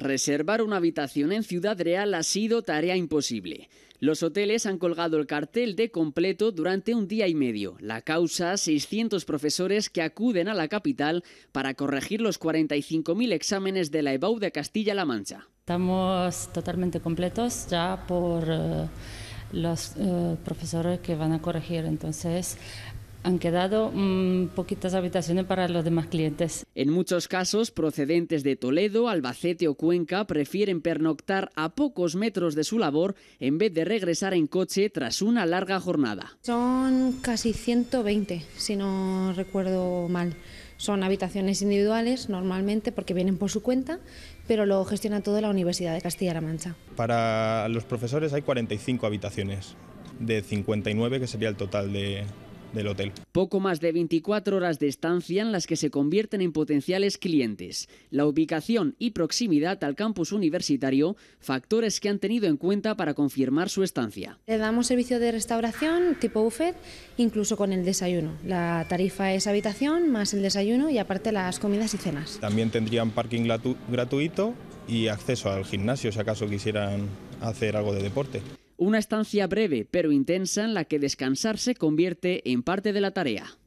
Reservar una habitación en Ciudad Real ha sido tarea imposible. Los hoteles han colgado el cartel de completo durante un día y medio. La causa, 600 profesores que acuden a la capital para corregir los 45.000 exámenes de la EBAU de Castilla-La Mancha. Estamos totalmente completos ya por eh, los eh, profesores que van a corregir. Entonces, han quedado mm, poquitas habitaciones para los demás clientes. En muchos casos, procedentes de Toledo, Albacete o Cuenca prefieren pernoctar a pocos metros de su labor en vez de regresar en coche tras una larga jornada. Son casi 120, si no recuerdo mal. Son habitaciones individuales normalmente porque vienen por su cuenta, pero lo gestiona todo la Universidad de Castilla-La Mancha. Para los profesores hay 45 habitaciones, de 59 que sería el total de, del hotel. Poco más de 24 horas de estancia en las que se convierten en potenciales clientes. La ubicación y proximidad al campus universitario, factores que han tenido en cuenta para confirmar su estancia. Le damos servicio de restauración tipo buffet, incluso con el desayuno. La tarifa es habitación más el desayuno y aparte las comidas y cenas. También tendrían parking gratuito y acceso al gimnasio si acaso quisieran hacer algo de deporte. Una estancia breve pero intensa en la que descansar se convierte en parte de la tarea.